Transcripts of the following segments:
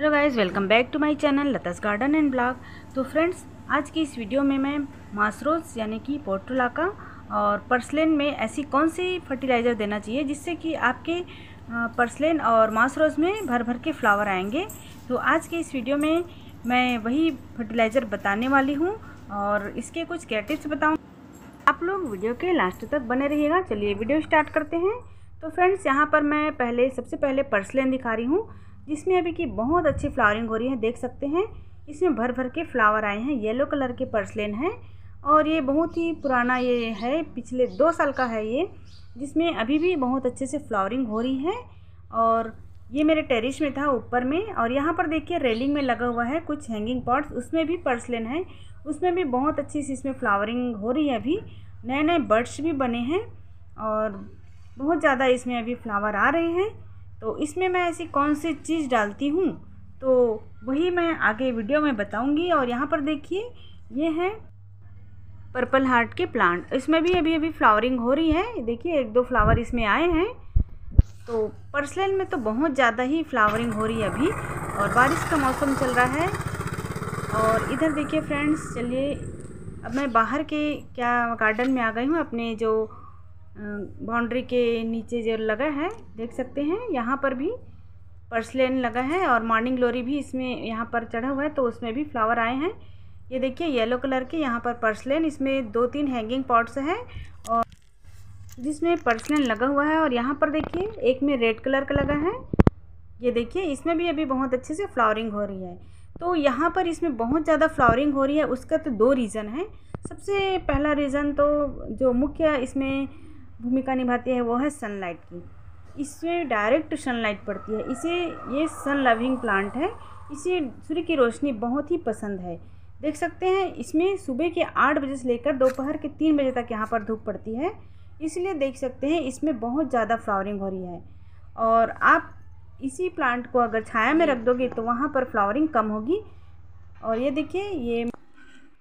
hello guys welcome back to my channel Lata's garden and blog तो friends आज की इस वीडियो में मैं मासरोज यानी कि का और पर्सलेन में ऐसी कौन सी फर्टिलाइज़र देना चाहिए जिससे कि आपके पर्सलेन और मासरोज में भर भर के फ्लावर आएंगे तो आज के इस वीडियो में मैं वही फर्टिलाइज़र बताने वाली हूँ और इसके कुछ क्या टिप्स बताऊँ आप लोग वीडियो के लास्ट तक बने रहिएगा चलिए वीडियो स्टार्ट करते हैं तो फ्रेंड्स यहाँ पर मैं पहले सबसे पहले पर्सलेन दिखा रही हूँ जिसमें अभी की बहुत अच्छी फ्लावरिंग हो रही है देख सकते हैं इसमें भर भर के फ्लावर आए हैं येलो कलर के पर्सलेन है और ये बहुत ही पुराना ये है पिछले दो साल का है ये जिसमें अभी भी बहुत अच्छे से फ्लावरिंग हो रही है और ये मेरे टेरिस में था ऊपर में और यहाँ पर देखिए रेलिंग में लगा हुआ है कुछ हैंगिंग पॉट्स उसमें भी पर्सलेन है उसमें भी बहुत अच्छी सी इसमें फ्लावरिंग हो रही है अभी नए नए बर्ड्स भी बने हैं और बहुत ज़्यादा इसमें अभी फ्लावर आ रहे हैं तो इसमें मैं ऐसी कौन सी चीज़ डालती हूँ तो वही मैं आगे वीडियो में बताऊँगी और यहाँ पर देखिए ये है पर्पल हार्ट के प्लांट इसमें भी अभी अभी फ्लावरिंग हो रही है देखिए एक दो फ्लावर इसमें आए हैं तो पर्सलन में तो बहुत ज़्यादा ही फ्लावरिंग हो रही है अभी और बारिश का मौसम चल रहा है और इधर देखिए फ्रेंड्स चलिए अब मैं बाहर के क्या गार्डन में आ गई हूँ अपने जो बाउंड्री के नीचे जो लगा है देख सकते हैं यहाँ पर भी पर्सलेन लगा है और मॉर्निंग ग्लोरी भी इसमें यहाँ पर चढ़ा हुआ है तो उसमें भी फ्लावर आए हैं ये देखिए येलो कलर के यहाँ पर पर्सलेन इसमें दो तीन हैंगिंग पॉट्स हैं और जिसमें पर्सलेन लगा हुआ है और यहाँ पर देखिए एक में रेड कलर का लगा है ये देखिए इसमें भी अभी बहुत अच्छे से फ्लावरिंग हो रही है तो यहाँ पर इसमें बहुत ज़्यादा फ्लावरिंग हो रही है उसका तो दो रीज़न है सबसे पहला रीज़न तो जो मुख्य इसमें भूमिका निभाती है वो है सनलाइट की इसमें डायरेक्ट सनलाइट पड़ती है इसे ये सन लविंग प्लांट है इसे सूर्य की रोशनी बहुत ही पसंद है देख सकते हैं इसमें सुबह के आठ बजे से लेकर दोपहर के तीन बजे तक यहाँ पर धूप पड़ती है इसलिए देख सकते हैं इसमें बहुत ज़्यादा फ्लावरिंग हो रही है और आप इसी प्लांट को अगर छाया में रख दोगे तो वहाँ पर फ्लावरिंग कम होगी और ये देखिए ये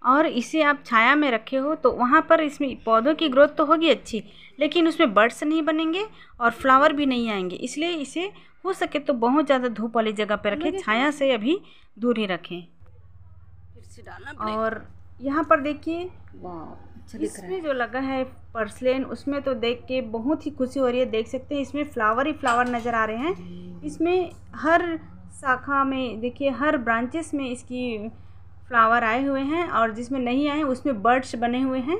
और इसे आप छाया में रखे हो तो वहाँ पर इसमें पौधों की ग्रोथ तो होगी अच्छी लेकिन उसमें बर्ड्स नहीं बनेंगे और फ्लावर भी नहीं आएंगे इसलिए इसे हो सके तो बहुत ज़्यादा धूप वाली जगह पर रखें छाया से अभी दूर ही रखें और यहाँ पर देखिए अच्छा इसमें जो लगा है पर्सलेन उसमें तो देख के बहुत ही खुशी हो रही है देख सकते हैं इसमें फ्लावर ही फ्लावर नज़र आ रहे हैं इसमें हर शाखा में देखिए हर ब्रांचेस में इसकी फ्लावर आए हुए हैं और जिसमें नहीं आए उसमें बर्ड्स बने हुए हैं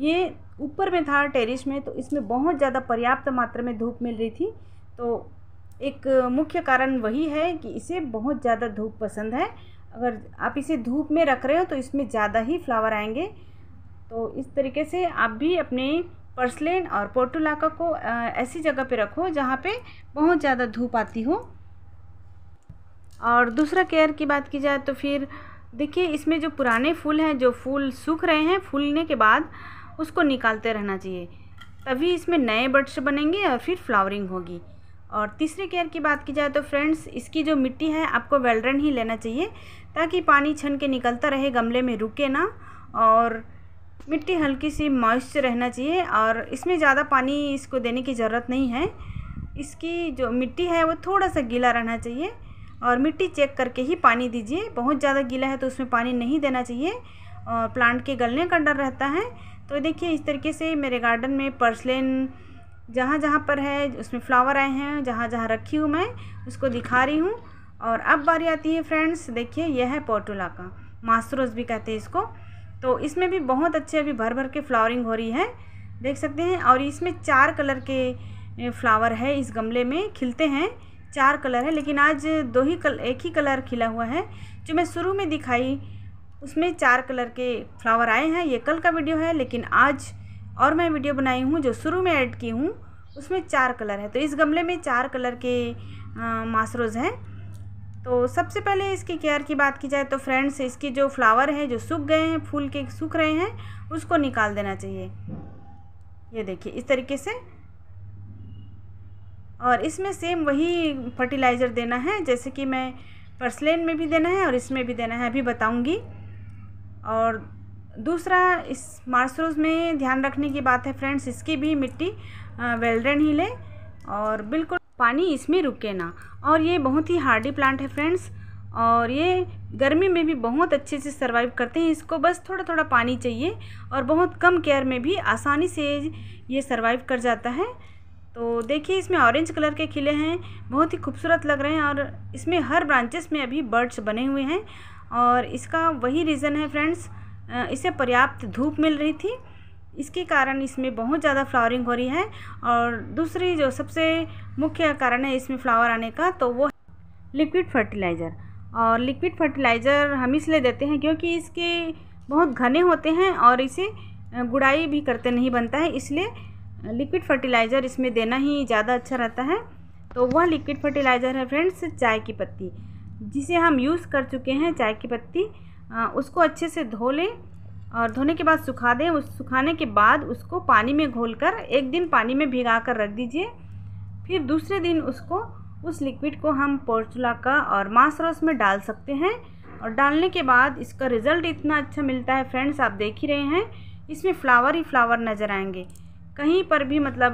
ये ऊपर में था टेरिस में तो इसमें बहुत ज़्यादा पर्याप्त मात्रा में धूप मिल रही थी तो एक मुख्य कारण वही है कि इसे बहुत ज़्यादा धूप पसंद है अगर आप इसे धूप में रख रहे हो तो इसमें ज़्यादा ही फ्लावर आएंगे तो इस तरीके से आप भी अपने पर्सलेन और पोर्टुलाका को ऐसी जगह पे रखो जहाँ पे बहुत ज़्यादा धूप आती हो और दूसरा केयर की बात की जाए तो फिर देखिए इसमें जो पुराने फूल हैं जो फूल सूख रहे हैं फूलने के बाद उसको निकालते रहना चाहिए तभी इसमें नए बड्स बनेंगे और फिर फ्लावरिंग होगी और तीसरे केयर की बात की जाए तो फ्रेंड्स इसकी जो मिट्टी है आपको वेलड्रन ही लेना चाहिए ताकि पानी छन के निकलता रहे गमले में रुके ना और मिट्टी हल्की सी मॉइस्चर रहना चाहिए और इसमें ज़्यादा पानी इसको देने की ज़रूरत नहीं है इसकी जो मिट्टी है वो थोड़ा सा गीला रहना चाहिए और मिट्टी चेक करके ही पानी दीजिए बहुत ज़्यादा गीला है तो उसमें पानी नहीं देना चाहिए और प्लांट के गलने का डर रहता है तो देखिए इस तरीके से मेरे गार्डन में पर्सलेन जहाँ जहाँ पर है उसमें फ्लावर आए हैं जहाँ जहाँ रखी हूँ मैं उसको दिखा रही हूँ और अब बारी आती है फ्रेंड्स देखिए यह है पोटोला का मास्टरोस भी कहते हैं इसको तो इसमें भी बहुत अच्छे अभी भर भर के फ्लावरिंग हो रही है देख सकते हैं और इसमें चार कलर के फ्लावर है इस गमले में खिलते हैं चार कलर है लेकिन आज दो ही कल एक ही कलर खिला हुआ है जो मैं शुरू में दिखाई उसमें चार कलर के फ्लावर आए हैं ये कल का वीडियो है लेकिन आज और मैं वीडियो बनाई हूँ जो शुरू में ऐड की हूँ उसमें चार कलर है तो इस गमले में चार कलर के मासरोज़ हैं तो सबसे पहले इसकी केयर की बात की जाए तो फ्रेंड्स इसके जो फ्लावर हैं जो सूख गए हैं फूल के सूख रहे हैं उसको निकाल देना चाहिए ये देखिए इस तरीके से और इसमें सेम वही फर्टिलाइज़र देना है जैसे कि मैं पर्सलेन में भी देना है और इसमें भी देना है अभी बताऊंगी और दूसरा इस मार्सरोज में ध्यान रखने की बात है फ्रेंड्स इसकी भी मिट्टी वेल्डन ही ले और बिल्कुल पानी इसमें रुके ना और ये बहुत ही हार्डी प्लांट है फ्रेंड्स और ये गर्मी में भी बहुत अच्छे से सर्वाइव करते हैं इसको बस थोड़ा थोड़ा पानी चाहिए और बहुत कम केयर में भी आसानी से ये सर्वाइव कर जाता है तो देखिए इसमें ऑरेंज कलर के खिले हैं बहुत ही खूबसूरत लग रहे हैं और इसमें हर ब्रांचेस में अभी बर्ड्स बने हुए हैं और इसका वही रीज़न है फ्रेंड्स इसे पर्याप्त धूप मिल रही थी इसके कारण इसमें बहुत ज़्यादा फ्लावरिंग हो रही है और दूसरी जो सबसे मुख्य कारण है इसमें फ्लावर आने का तो वो लिक्विड फर्टिलाइज़र और लिक्विड फर्टिलाइज़र हम इसलिए देते हैं क्योंकि इसके बहुत घने होते हैं और इसे गुड़ाई भी करते नहीं बनता है इसलिए लिक्विड फर्टिलाइज़र इसमें देना ही ज़्यादा अच्छा रहता है तो वह लिक्विड फर्टिलाइज़र है फ्रेंड्स चाय की पत्ती जिसे हम यूज़ कर चुके हैं चाय की पत्ती उसको अच्छे से धो लें और धोने के बाद सुखा दें उस सुखाने के बाद उसको पानी में घोलकर एक दिन पानी में भिगा कर रख दीजिए फिर दूसरे दिन उसको उस लिक्विड को हम पोर्चुला का और मांस रस में डाल सकते हैं और डालने के बाद इसका रिज़ल्ट इतना अच्छा मिलता है फ्रेंड्स आप देख ही रहे हैं इसमें फ्लावर ही फ्लावर नज़र आएंगे कहीं पर भी मतलब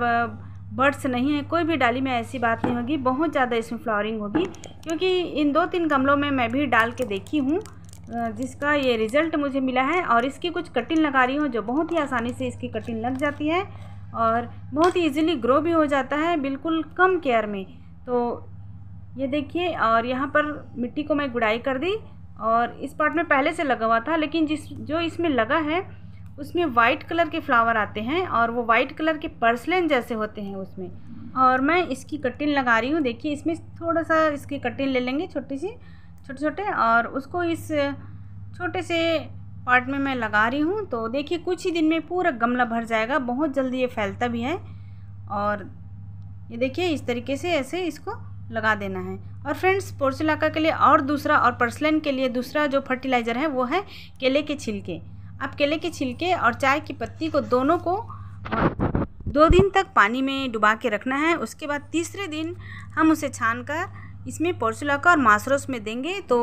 बर्ड्स नहीं है कोई भी डाली में ऐसी बात नहीं होगी बहुत ज़्यादा इसमें फ्लावरिंग होगी क्योंकि इन दो तीन गमलों में मैं भी डाल के देखी हूँ जिसका ये रिज़ल्ट मुझे मिला है और इसकी कुछ कटिंग लगा रही हूँ जो बहुत ही आसानी से इसकी कटिंग लग जाती है और बहुत ही ईजिली ग्रो भी हो जाता है बिल्कुल कम केयर में तो ये देखिए और यहाँ पर मिट्टी को मैं गुड़ाई कर दी और इस पार्ट में पहले से लगा हुआ था लेकिन जिस जो इसमें लगा है उसमें वाइट कलर के फ्लावर आते हैं और वो वाइट कलर के पर्सलिन जैसे होते हैं उसमें और मैं इसकी कटिन लगा रही हूँ देखिए इसमें थोड़ा सा इसकी कटिन ले लेंगे छोटी सी छोटे छोटे और उसको इस छोटे से पार्ट में मैं लगा रही हूँ तो देखिए कुछ ही दिन में पूरा गमला भर जाएगा बहुत जल्दी ये फैलता भी है और ये देखिए इस तरीके से ऐसे इसको लगा देना है और फ्रेंड्स पोर्सिलाका के लिए और दूसरा और पर्सलन के लिए दूसरा जो फर्टिलाइज़र है वो है केले के छिलके आप केले के छिलके और चाय की पत्ती को दोनों को दो दिन तक पानी में डुबा के रखना है उसके बाद तीसरे दिन हम उसे छान कर इसमें पोर्सुला का और मासरोस में देंगे तो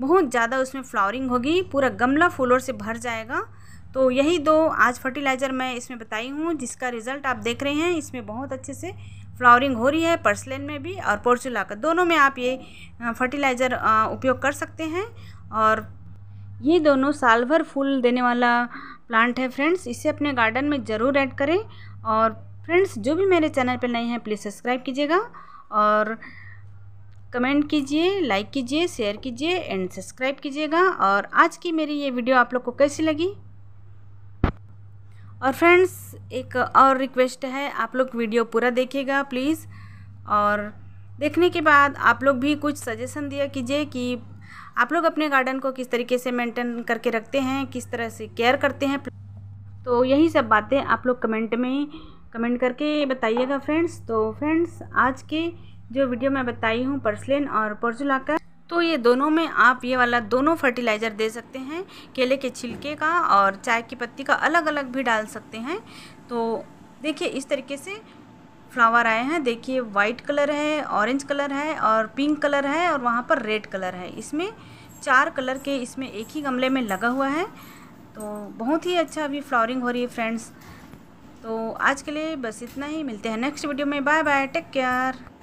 बहुत ज़्यादा उसमें फ्लावरिंग होगी पूरा गमला फूलों से भर जाएगा तो यही दो आज फर्टिलाइज़र मैं इसमें बताई हूँ जिसका रिज़ल्ट आप देख रहे हैं इसमें बहुत अच्छे से फ्लावरिंग हो रही है पर्सलेन में भी और पोर्सुला का दोनों में आप ये फर्टिलाइज़र उपयोग कर सकते हैं और ये दोनों साल भर फूल देने वाला प्लांट है फ्रेंड्स इसे अपने गार्डन में ज़रूर ऐड करें और फ्रेंड्स जो भी मेरे चैनल पर नए हैं प्लीज़ सब्सक्राइब कीजिएगा और कमेंट कीजिए लाइक कीजिए शेयर कीजिए एंड सब्सक्राइब कीजिएगा और आज की मेरी ये वीडियो आप लोग को कैसी लगी और फ्रेंड्स एक और रिक्वेस्ट है आप लोग वीडियो पूरा देखिएगा प्लीज़ और देखने के बाद आप लोग भी कुछ सजेशन दिया कीजिए कि आप लोग अपने गार्डन को किस तरीके से मेंटेन करके रखते हैं किस तरह से केयर करते हैं तो यही सब बातें आप लोग कमेंट में कमेंट करके बताइएगा फ्रेंड्स तो फ्रेंड्स आज के जो वीडियो मैं बताई हूँ पर्सलिन और परजुला का तो ये दोनों में आप ये वाला दोनों फर्टिलाइज़र दे सकते हैं केले के छिलके का और चाय की पत्ती का अलग अलग भी डाल सकते हैं तो देखिए इस तरीके से फ्लावर आए हैं देखिए वाइट कलर है ऑरेंज कलर है और पिंक कलर है और वहाँ पर रेड कलर है इसमें चार कलर के इसमें एक ही गमले में लगा हुआ है तो बहुत ही अच्छा अभी फ्लावरिंग हो रही है फ्रेंड्स तो आज के लिए बस इतना ही मिलते हैं नेक्स्ट वीडियो में बाय बाय टेक केयर